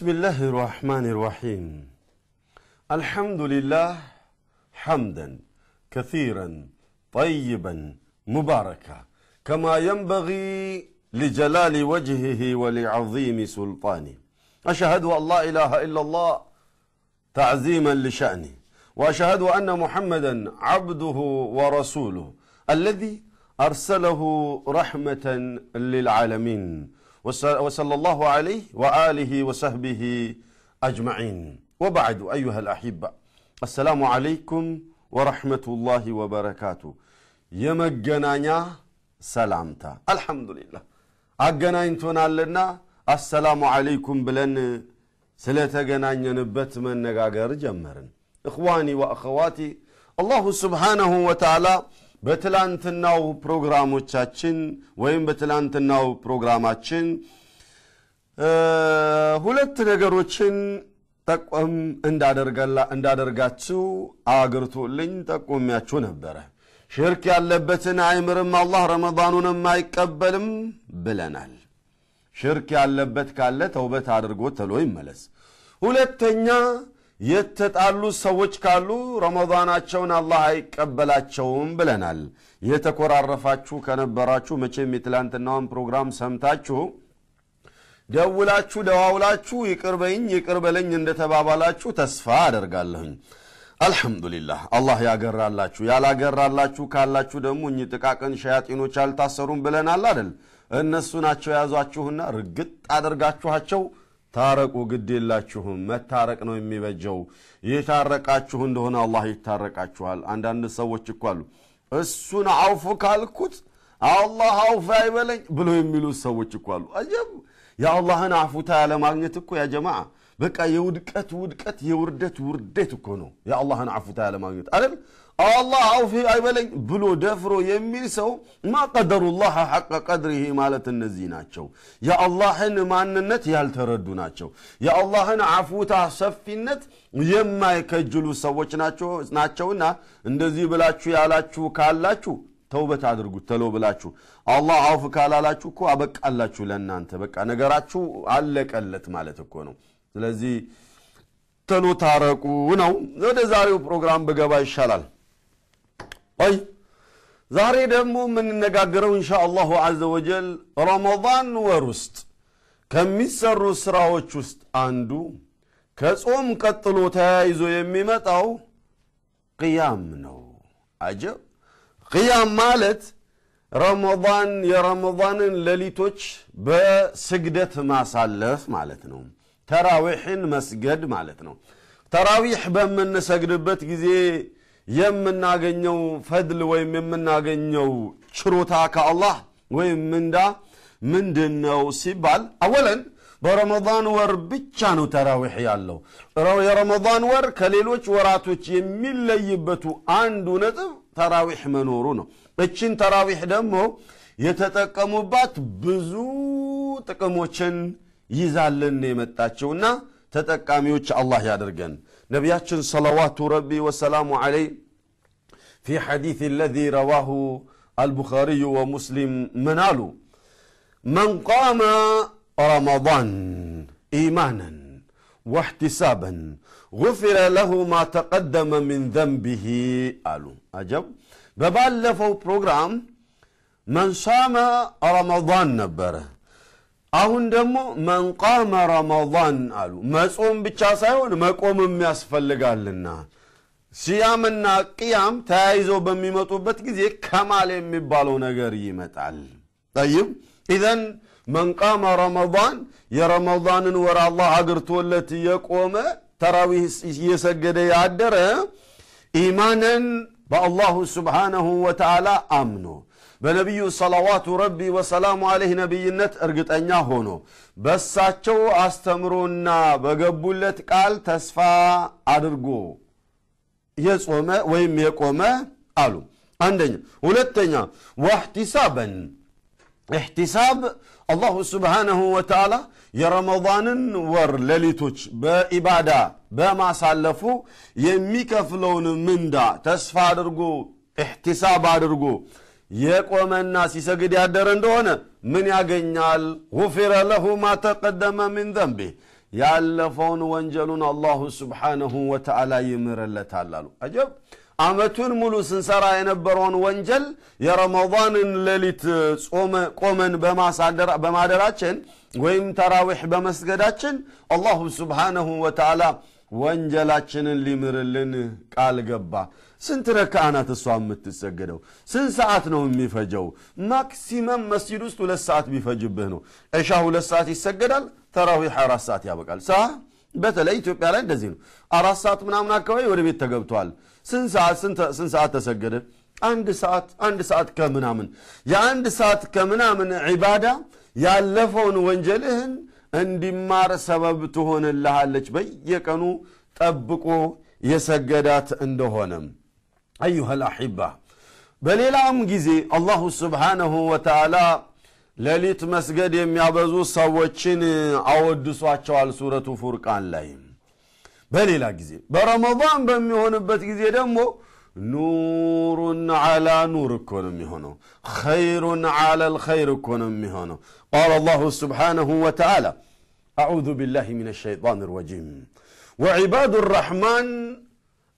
بسم الله الرحمن الرحيم الحمد لله حمدا كثيرا طيبا مباركا كما ينبغي لجلال وجهه ولعظيم سلطانه أشهد أن لا إله إلا الله تعظيما لشأنه وأشهد أن محمدا عبده ورسوله الذي أرسله رحمة للعالمين وصلى الله عليه وآله وصحبه أجمعين وبعد أيها الأحبة السلام عليكم ورحمة الله وبركاته يمجنانيا سلامتا الحمد لله انتونا لنا السلام عليكم بلن نبت من መነጋገር جمرن إخواني وأخواتي الله سبحانه وتعالى በትላንትናው ፕሮግራሞቻችን ወይም በትላንትናው ፕሮግራማችን ሁለት ነገሮችን ጠቆም እንዳደርጋችሁ አግርቶልኝ ጠቆሚያችሁ ነበረ። ሽርክ ያለበትን አይምርም፣ አላህ ረመዳኑንም አይቀበልም ብለናል። ሽርክ ያለበት ካለ ተውበት አድርጎ ተሎ ይመለስ። ሁለተኛ የተጣሉ ሰዎች ካሉ ረመዳናቸውን አላህ አይቀበላቸውም ብለናል። የተኮራረፋችሁ ከነበራችሁ መቼም የትላንትናውን ፕሮግራም ሰምታችሁ ደውላችሁ ደዋውላችሁ ይቅርበኝ ይቅርበለኝ እንደተባባላችሁ ተስፋ አደርጋለሁኝ። አልሐምዱሊላህ አላህ ያገራላችሁ። ያላገራላችሁ ካላችሁ ደግሞ እኚህ ጥቃቅን ሸያጢኖች አልታሰሩም ብለናል አደል? እነሱ ናቸው የያዟችሁና ርግጥ አደርጋችኋቸው። ታረቁ፣ ግድ የላችሁም። መታረቅ ነው የሚበጀው። የታረቃችሁ እንደሆነ አላህ ይታረቃችኋል። አንዳንድ ሰዎች እኮ አሉ እሱን አውፉ ካልኩት አላህ አውፍ አይበለኝ ብሎ የሚሉት ሰዎች እኮ አሉ። የአላህን አፉታ ያለማግኘት እኮ ያ በቃ የውድቀት ውድቀት የውርደት ውርደት እኮ ነው የአላህን አፉታ ያለማግኘት አለም አላህ አውፊ አይበለኝ ብሎ ደፍሮ የሚል ሰው ማ ቀደሩላህ ሐቀ ቀድሪህ ማለት እነዚህ ናቸው የአላህን ማንነት ያልተረዱ ናቸው የአላህን አፉታ ሰፊነት የማይከጅሉ ሰዎች ናቸውና እንደዚህ ብላችሁ ያላችሁ ካላችሁ ተውበት አድርጉት ተሎ ብላችሁ አላህ አውፍ ካላላችሁ እኮ አበቃላችሁ ለእናንተ በቃ ነገራችሁ አለቀለት ማለት እኮ ነው ስለዚህ ተኑ ታረቁ ነው። ወደ ዛሬው ፕሮግራም ብገባ ይሻላል። ይ ዛሬ ደግሞ የምንነጋገረው እንሻ አላሁ አዘ ወጀል ረመዳን ወር ውስጥ ከሚሰሩ ስራዎች ውስጥ አንዱ ከጾም ቀጥሎ ተያይዞ የሚመጣው ቅያም ነው። አጀብ! ቅያም ማለት ረመዳን የረመዳንን ሌሊቶች በስግደት ማሳለፍ ማለት ነው። ተራዊሕን መስገድ ማለት ነው። ተራዊሕ በምንሰግድበት ጊዜ የምናገኘው ፈድል ወይም የምናገኘው ችሮታ ከአላህ ወይም ምንዳ ምንድን ነው ሲባል አወለን በረመዳን ወር ብቻ ነው ተራዊሕ ያለው። የረመዳን ወር ከሌሎች ወራቶች የሚለይበቱ አንዱ ነጥብ ተራዊሕ መኖሩ ነው። እችን ተራዊሕ ደግሞ የተጠቀሙባት ብዙ ጥቅሞችን يزالن نمت تاچونا تتكاميوك الله يادرغن نبياتش صلوات ربي وسلام عليه في حديث الذي رواه البخاري ومسلم منالو من قام رمضان إيمانا واحتسابا غفر له ما تقدم من ذنبه قالوا عجب ببال لفو بروغرام من صام رمضان نبره አሁን ደግሞ መንቃመ ረመን አሉ። መጾም ብቻ ሳይሆን መቆምም ያስፈልጋልና ሲያምና ቅያም ተያይዘው በሚመጡበት ጊዜ ከማል የሚባለው ነገር ይመጣል። ጠይብ ኢዘን መንቃመ ረመን የረመንን ወር አላህ አግርቶለት የቆመ ተራዊህ እየሰገደ ያደረ ኢማንን በአላሁ ስብሓነሁ ወተዓላ አምኖ በነቢዩ ሰላዋቱ ረቢ ወሰላሙ አለህ ነቢይነት እርግጠኛ ሆኖ በሳቸው አስተምሮና በገቡለት ቃል ተስፋ አድርጎ የጾመ ወይም የቆመ አሉ። አንደኛ። ሁለተኛ ወሕቲሳበን እሕቲሳብ አላሁ ስብሓንሁ ወተዓላ የረመዳንን ወር ሌሊቶች በኢባዳ በማሳለፉ የሚከፍለውን ምንዳ ተስፋ አድርጎ እሕቲሳብ አድርጎ የቆመና ሲሰግድ ያደረ እንደሆነ ምን ያገኛል? ውፊረ ለሁ ማ ተቀደመ ምን ዘንብ ያለፈውን ወንጀሉን አላሁ ስብሓነሁ ወተዓላ ይምርለታል አሉ። አጀብ! አመቱን ሙሉ ስንሰራ የነበረውን ወንጀል የረመዳንን ሌሊት ቆመን በማደራችን ወይም ተራዊሕ በመስገዳችን አላሁ ስብሓነሁ ወተዓላ ወንጀላችንን ሊምርልን ቃል ገባ። ስንት ረካዓ እሷ የምትሰገደው? ስንት ሰዓት ነው የሚፈጀው? ማክሲመም መስጂድ ውስጥ ሁለት ሰዓት ቢፈጅብህ ነው። እሻ ሁለት ሰዓት ይሰገዳል። ተራዊ አራት ሰዓት ያበቃል። ሰ በተለይ ኢትዮጵያ ላይ እንደዚህ ነው። አራት ሰዓት ምናምን አካባቢ ወደ ቤት ተገብቷል። ስንት ሰዓት ተሰገደ? አንድ ሰዓት አንድ ሰዓት ከምናምን የአንድ ሰዓት ከምናምን ዒባዳ ያለፈውን ወንጀልህን እንዲማር ሰበብ ትሆንልሃለች በየቀኑ ጠብቆ የሰገዳት እንደሆነም أيها الأحبة بل إلى أم الله سبحانه وتعالى ليلة مسجد يم يابزو سوچين عود سواتشوال سورة فرقان لهم بل إلى جزي برمضان بمي هون بات جزي دمو نور على نور كون مهنو خير على الخير كون مهنو قال الله سبحانه وتعالى أعوذ بالله من الشيطان الرجيم وعباد الرحمن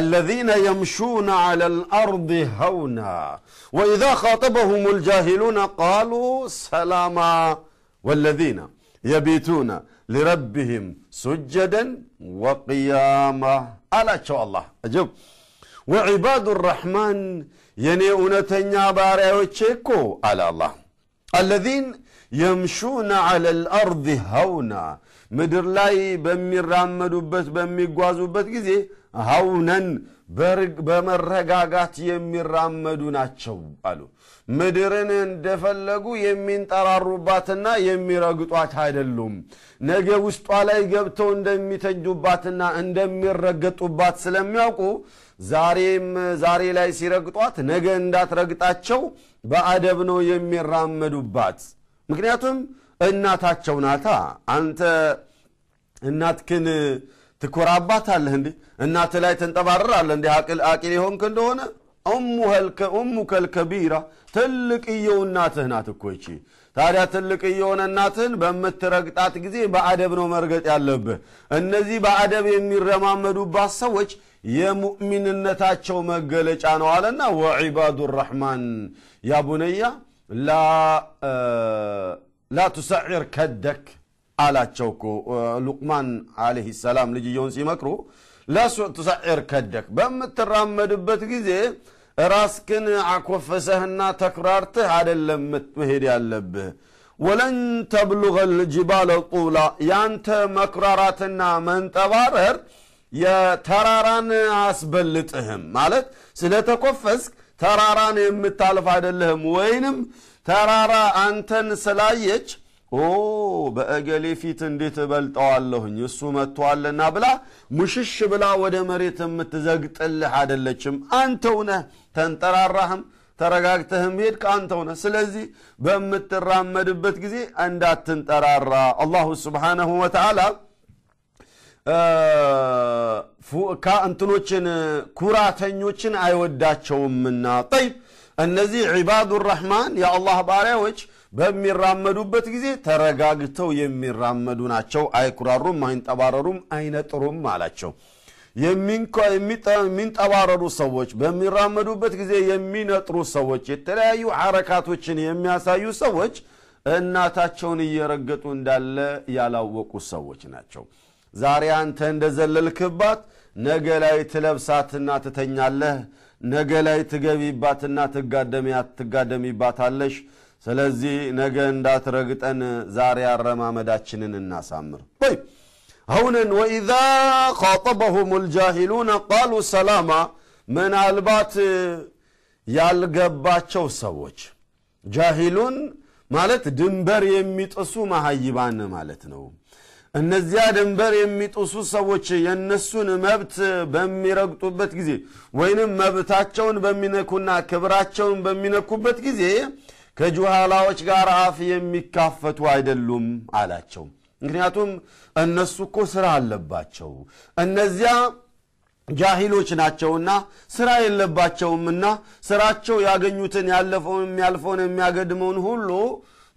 الذين يمشون على الارض هونا واذا خاطبهم الجاهلون قالوا سلاما والذين يبيتون لربهم سجدا وقياما الا شو الله اجب وعباد الرحمن يني اونتنيا باريوتشيكو على الله الذين يمشون على الارض هونا مدر لاي بس بميرامدوبت بميغوازوبت بس ሀውነን በመረጋጋት የሚራመዱ ናቸው አሉ። ምድርን እንደፈለጉ የሚንጠራሩባትና የሚረግጧት አይደሉም። ነገ ውስጧ ላይ ገብተው እንደሚተጁባትና እንደሚረገጡባት ስለሚያውቁ ዛሬም ዛሬ ላይ ሲረግጧት ነገ እንዳትረግጣቸው በአደብ ነው የሚራመዱባት። ምክንያቱም እናታቸው ናታ። አንተ እናትክን ትኮራባት ትኮራባታለህ እንዴ? እናት ላይ ተንጠባርራለህ እንዴ? አቅል አቂል የሆንክ እንደሆነ እሙከል ከቢራ ትልቅየው እናትህ ናት እኮ ይቺ። ታዲያ ትልቅ እየሆነ እናትህን በምትረግጣት ጊዜ በአደብ ነው መርገጥ ያለብህ። እነዚህ በአደብ የሚረማመዱባት ሰዎች የሙእሚንነታቸው መገለጫ ነው አለና ወዒባዱ ራሕማን ያቡነያ ላ ቱሰዒር ከደክ አላቸው እኮ ሉቅማን አለህ ሰላም ልጅየውን ሲመክሩ ለሱዕ ከደክ በምትራመድበት ጊዜ ራስክን አኮፈሰህና ተክራርትህ አደለም መሄድ ያለብህ ወለን ተብሉغ ልጅባለ ጡላ ያንተ መኩራራትና መንጠባረር የተራራን አስበልጥህም ማለት ስለተኮፈስክ ተራራን የምታልፍ አይደለህም ወይንም ተራራ አንተን ስላየች ኦ በእገሌ ፊት እንዴት እበልጠዋለሁኝ እሱ መጥቷልና ብላ ሙሽሽ ብላ ወደ መሬት የምትዘግጥልህ አይደለችም። አንተው ተንጠራራህም ተረጋግተህም ሄድ አንተው ስለዚህ በምትራመድበት ጊዜ እንዳትንጠራራ አላሁ ስብሓነሁ ወተዓላ እንትኖችን ኩራተኞችን አይወዳቸውምና። ጠይብ እነዚህ ዒባዱ ራሕማን የአላህ ባሪያዎች በሚራመዱበት ጊዜ ተረጋግተው የሚራመዱ ናቸው። አይኩራሩም፣ አይንጠባረሩም፣ አይነጥሩም አላቸው። የሚንጠባረሩ ሰዎች፣ በሚራመዱበት ጊዜ የሚነጥሩ ሰዎች፣ የተለያዩ ሐረካቶችን የሚያሳዩ ሰዎች እናታቸውን እየረገጡ እንዳለ ያላወቁ ሰዎች ናቸው። ዛሬ አንተ እንደዘለልክባት ነገ ላይ ትለብሳትና ትተኛለህ። ነገ ላይ ትገቢባትና ትጋደሚባታለሽ። ስለዚህ ነገ እንዳትረግጠን ዛሬ አረማመዳችንን እናሳምር ይ አሁንን ወኢዛ ካጠበሁም ልጃሂሉነ ቃሉ ሰላማ ምናልባት ያልገባቸው ሰዎች ጃሂሉን ማለት ድንበር የሚጥሱ መሀይባን ማለት ነው እነዚያ ድንበር የሚጥሱ ሰዎች የእነሱን መብት በሚረግጡበት ጊዜ ወይንም መብታቸውን በሚነኩና ክብራቸውን በሚነኩበት ጊዜ ከጁሃላዎች ጋር አፍ የሚካፈቱ አይደሉም አላቸው። ምክንያቱም እነሱ እኮ ስራ አለባቸው፣ እነዚያ ጃሂሎች ናቸውና ስራ የለባቸውምና ስራቸው ያገኙትን ያለፈውን፣ የሚያልፈውን፣ የሚያገድመውን ሁሉ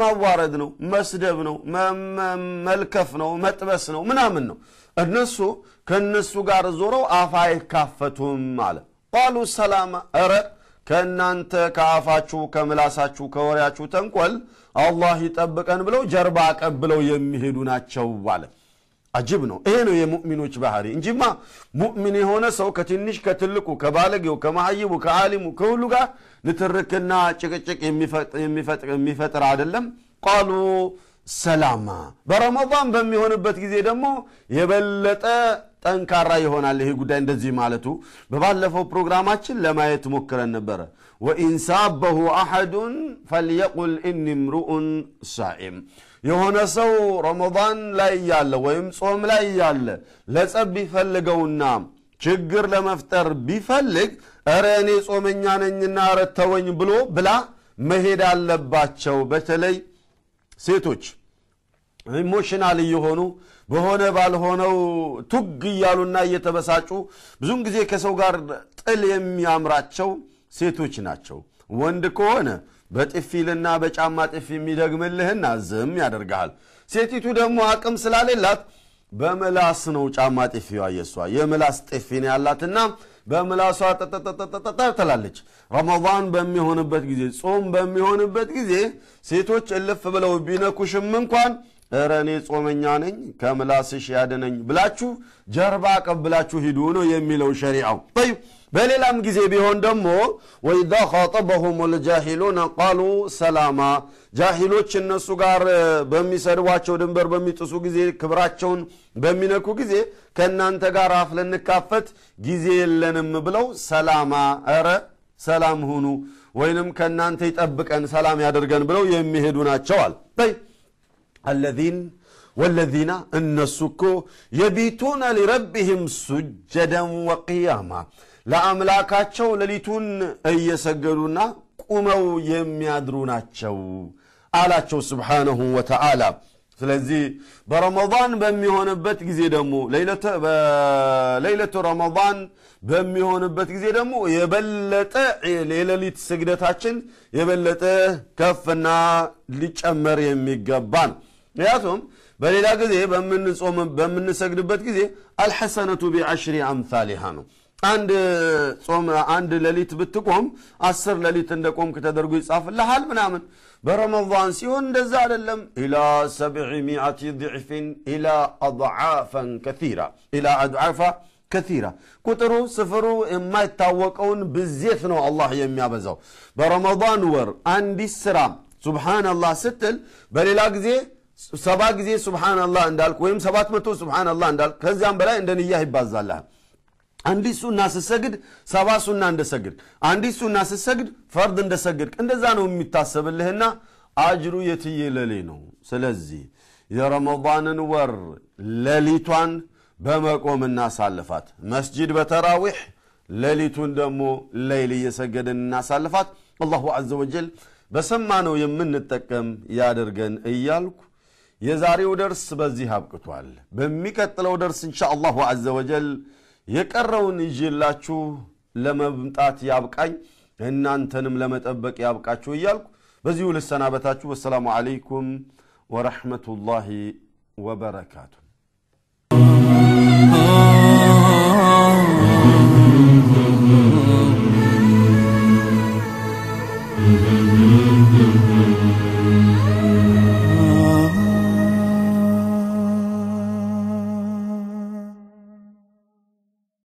ማዋረድ ነው፣ መስደብ ነው፣ መልከፍ ነው፣ መጥበስ ነው ምናምን ነው። እነሱ ከእነሱ ጋር ዞረው አፍ አይካፈቱም አለ ቃሉ ሰላማ ረቅ ከእናንተ ከአፋችሁ ከምላሳችሁ ከወሪያችሁ ተንኮል አላህ ይጠብቀን ብለው ጀርባ አቀብለው የሚሄዱ ናቸው አለ። አጅብ ነው። ይሄ ነው የሙእሚኖች ባህሪ እንጂማ ሙእሚን የሆነ ሰው ከትንሽ ከትልቁ፣ ከባለጌው፣ ከመሐይቡ፣ ከአሊሙ ከሁሉ ጋር ንትርክና ጭቅጭቅ የሚፈጥር አይደለም። ቃሉ ሰላማ በረመን በሚሆንበት ጊዜ ደግሞ የበለጠ ጠንካራ ይሆናል ይሄ ጉዳይ እንደዚህ ማለቱ በባለፈው ፕሮግራማችን ለማየት ሞክረን ነበረ ወኢንሳበሁ አሐዱን ፈልየቁል እኒ ምሩኡን ሳኢም የሆነ ሰው ረመን ላይ እያለ ወይም ጾም ላይ ያለ ለጸብ ቢፈልገውና ችግር ለመፍጠር ቢፈልግ እረ እኔ ጾመኛ ነኝና ረተወኝ ብሎ ብላ መሄድ አለባቸው በተለይ ሴቶች ኢሞሽናል እየሆኑ በሆነ ባልሆነው ቱግ እያሉና እየተበሳጩ ብዙን ጊዜ ከሰው ጋር ጥል የሚያምራቸው ሴቶች ናቸው። ወንድ ከሆነ በጥፊልና በጫማ ጥፊ የሚደግምልህና ዝም ያደርግሃል። ሴቲቱ ደግሞ አቅም ስላሌላት በምላስ ነው ጫማ ጥፊዋ። የሷ የምላስ ጥፊ ነው ያላትና በምላሷ ጠጠጠጠጠጠ ትላለች። ረመን በሚሆንበት ጊዜ ጾም በሚሆንበት ጊዜ ሴቶች እልፍ ብለው ቢነኩሽም እንኳን እረ እኔ ጾመኛ ነኝ ከምላስሽ ያድነኝ ብላችሁ ጀርባ ቀብላችሁ ሂዱ ነው የሚለው ሸሪዓው። ይ በሌላም ጊዜ ቢሆን ደግሞ ወኢዛ ኸጠበሁም ልጃሂሉን ቃሉ ሰላማ፣ ጃሂሎች እነሱ ጋር በሚሰድቧቸው ድንበር በሚጥሱ ጊዜ ክብራቸውን በሚነኩ ጊዜ ከእናንተ ጋር አፍ ልንካፈት ጊዜ የለንም ብለው ሰላማ፣ እረ ሰላም ሁኑ ወይንም ከእናንተ ይጠብቀን ሰላም ያደርገን ብለው የሚሄዱ ናቸዋል። الذين والذين سكو يبيتون لربهم سجدا وقياما لا أملاك أتشو لليتون أي سجلونا قموا يميادرونا أتشو على أتشو سبحانه وتعالى سلزي برمضان بميهون بات جزيدمو ليلة ب... ليلة رمضان بميهون بات جزيدمو يبلت ليلة لتسجدت أتشن يبلت كفنا لتشمر يمي جبان ياتهم بل إلى قذي بمن نسوم بمن نسجد بتجذي الحسنة بعشر أمثالها نو عند صوم عند لليت بتقوم أسر لليت عندكم كتدرجوا يصاف لحال منامن برمضان سيون دزال اللم إلى سبعمائة ضعف إلى أضعاف كثيرة إلى أضعاف كثيرة كترو سفرو ما يتوقعون بزيثنو الله يمي أبزو برمضان ور عندي السرام سبحان الله ستل بل إلى قذي ሰባ ጊዜ ሱብሓናላህ እንዳልክ ወይም ሰባት መቶ ሱብሓናላህ እንዳልክ ከዚያም በላይ እንደ ንያህ ይባዛልሃል። አንዲት ሱና ስሰግድ ሰባ ሱና እንደሰግድ፣ አንዲት ሱና ስሰግድ ፈርድ እንደሰግድ፣ እንደዛ ነው የሚታሰብልህና አጅሩ ለሌ ነው። ስለዚህ የረመዳንን ወር ሌሊቷን በመቆም እናሳልፋት። መስጂድ በተራዊሕ ሌሊቱን ደግሞ ለይል እየሰገድን እናሳልፋት። አላሁ ዘ ወጀል በሰማነው የምንጠቀም ያደርገን እያልኩ የዛሬው ደርስ በዚህ አብቅቷል። በሚቀጥለው ደርስ እንሻ አላሁ አዘ ወጀል የቀረውን ይዤላችሁ ለመምጣት ያብቃኝ፣ እናንተንም ለመጠበቅ ያብቃችሁ እያልኩ በዚሁ ልሰናበታችሁ። ወሰላሙ ዓለይኩም ወረሕመቱላሂ ወበረካቱ።